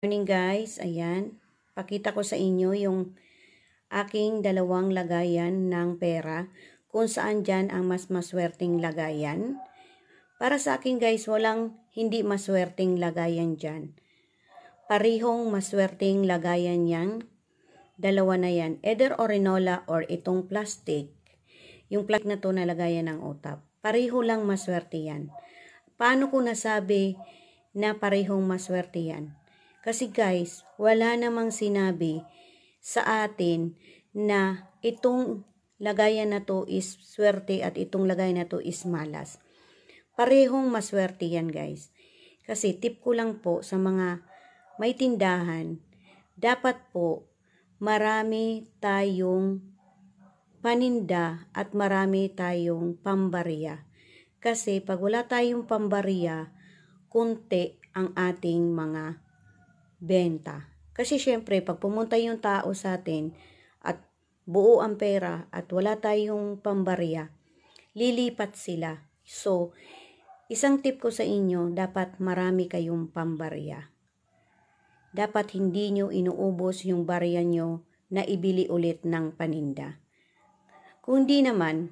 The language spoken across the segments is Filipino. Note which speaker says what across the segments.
Speaker 1: morning guys, ayan, pakita ko sa inyo yung aking dalawang lagayan ng pera kung saan dyan ang mas maswerteng lagayan. Para sa akin guys, walang hindi maswerteng lagayan dyan. Parihong maswerteng lagayan yan. Dalawa na yan, either orinola or itong plastic. Yung plastic na to na lagayan ng otap. Pariho lang maswerte yan. Paano ko nasabi na parehong maswerte yan? Kasi guys, wala namang sinabi sa atin na itong lagayan na to is swerte at itong lagayan na to is malas. Parehong maswerte yan guys. Kasi tip ko lang po sa mga may tindahan, dapat po marami tayong paninda at marami tayong pambariya. Kasi pag wala tayong pambariya, kunti ang ating mga benta. Kasi syempre, pag pumunta yung tao sa atin at buo ang pera at wala tayong pambarya, lilipat sila. So, isang tip ko sa inyo, dapat marami kayong pambarya. Dapat hindi nyo inuubos yung barya nyo na ibili ulit ng paninda. Kung di naman,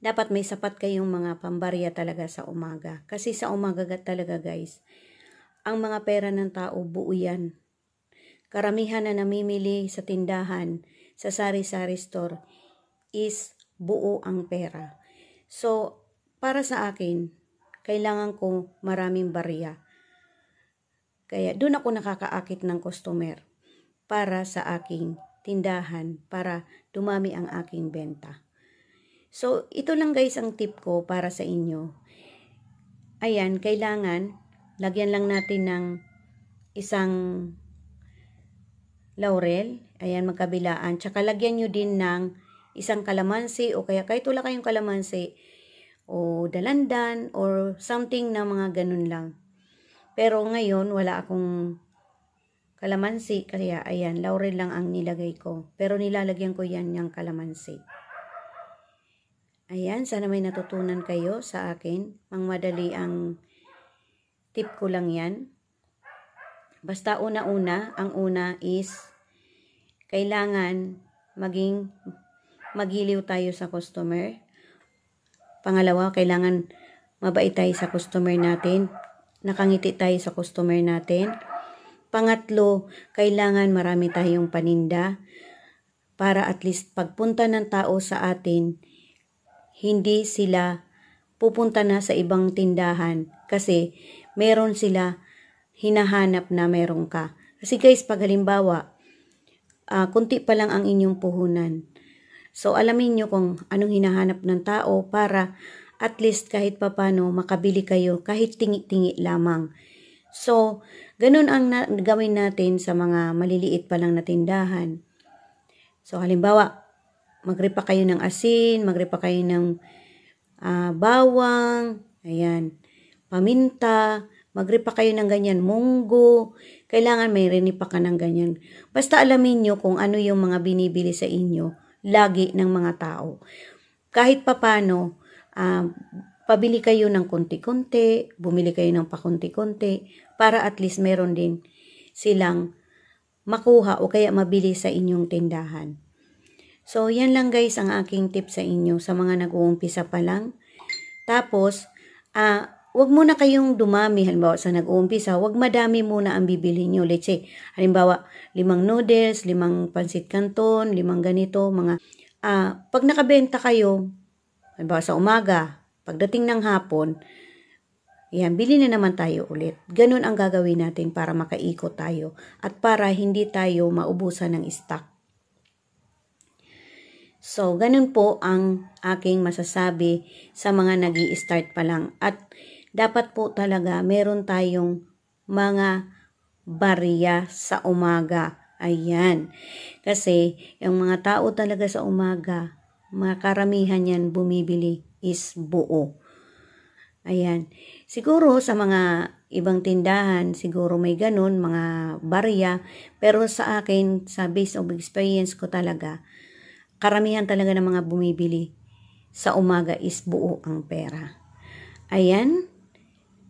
Speaker 1: dapat may sapat kayong mga pambarya talaga sa umaga. Kasi sa umaga talaga guys, ang mga pera ng tao, buo yan. Karamihan na namimili sa tindahan, sa sari-sari store, is buo ang pera. So, para sa akin, kailangan ko maraming barya. Kaya doon ako nakakaakit ng customer para sa aking tindahan, para dumami ang aking benta. So, ito lang guys ang tip ko para sa inyo. Ayan, kailangan lagyan lang natin ng isang laurel. Ayan, magkabilaan. Tsaka lagyan nyo din ng isang kalamansi o kaya kahit wala kayong kalamansi o dalandan or something na mga ganun lang. Pero ngayon, wala akong kalamansi. Kaya ayan, laurel lang ang nilagay ko. Pero nilalagyan ko yan ng kalamansi. Ayan, sana may natutunan kayo sa akin. Mang madali ang Tip ko lang yan. Basta una-una, ang una is kailangan maging magiliw tayo sa customer. Pangalawa, kailangan mabait tayo sa customer natin. Nakangiti tayo sa customer natin. Pangatlo, kailangan marami tayong paninda para at least pagpunta ng tao sa atin, hindi sila pupunta na sa ibang tindahan kasi meron sila hinahanap na meron ka. Kasi guys, pag halimbawa, uh, kunti pa lang ang inyong puhunan. So, alamin nyo kung anong hinahanap ng tao para at least kahit papano makabili kayo kahit tingi-tingi lamang. So, ganun ang na- gawin natin sa mga maliliit pa lang na tindahan. So, halimbawa, magripa kayo ng asin, magripa kayo ng uh, bawang, ayan paminta, magripa kayo ng ganyan, munggo, kailangan may rinipa ka ng ganyan. Basta alamin nyo kung ano yung mga binibili sa inyo lagi ng mga tao. Kahit papano, uh, pabili kayo ng konti-konti, bumili kayo ng pakunti-konti, para at least meron din silang makuha o kaya mabili sa inyong tindahan. So, yan lang guys ang aking tip sa inyo sa mga nag-uumpisa pa lang. Tapos, uh, wag muna kayong dumami. Halimbawa, sa nag-uumpisa, wag madami muna ang bibili nyo. Let's say, halimbawa, limang noodles, limang pansit canton, limang ganito, mga... Uh, pag nakabenta kayo, halimbawa sa umaga, pagdating ng hapon, yan, bili na naman tayo ulit. Ganun ang gagawin natin para makaikot tayo at para hindi tayo maubusan ng stock. So, ganun po ang aking masasabi sa mga nag start pa lang. At dapat po talaga meron tayong mga barya sa umaga. Ayan. Kasi yung mga tao talaga sa umaga, mga karamihan yan bumibili is buo. Ayan. Siguro sa mga ibang tindahan, siguro may ganun, mga barya. Pero sa akin, sa base of experience ko talaga, karamihan talaga ng mga bumibili sa umaga is buo ang pera. Ayan.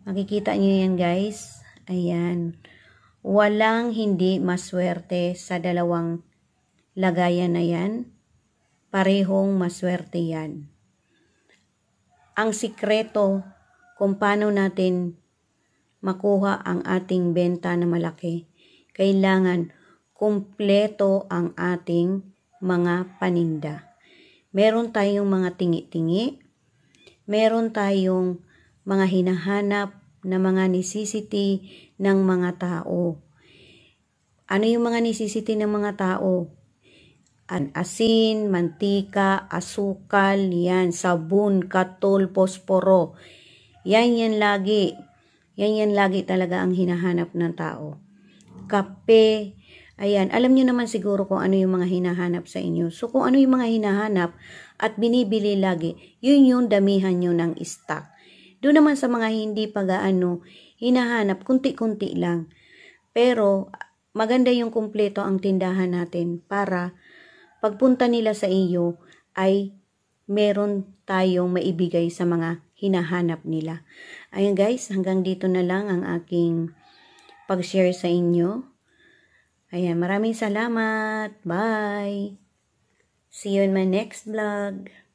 Speaker 1: Makikita nyo yan guys. Ayan. Walang hindi maswerte sa dalawang lagayan na yan. Parehong maswerte yan. Ang sikreto kung paano natin makuha ang ating benta na malaki, kailangan kumpleto ang ating mga paninda. Meron tayong mga tingi-tingi, meron tayong mga hinahanap na mga necessity ng mga tao. Ano yung mga necessity ng mga tao? An asin, mantika, asukal, yan, sabon, katol, posporo. Yan yan lagi. Yan yan lagi talaga ang hinahanap ng tao. Kape, Ayan, alam niyo naman siguro kung ano yung mga hinahanap sa inyo. So kung ano yung mga hinahanap at binibili lagi, yun yung damihan niyo ng stock. Doon naman sa mga hindi pag-aano, hinahanap, kunti-kunti lang. Pero maganda yung kumpleto ang tindahan natin para pagpunta nila sa iyo ay meron tayong maibigay sa mga hinahanap nila. Ayun guys, hanggang dito na lang ang aking pag-share sa inyo. Ayan, maraming salamat. Bye! See you in my next vlog.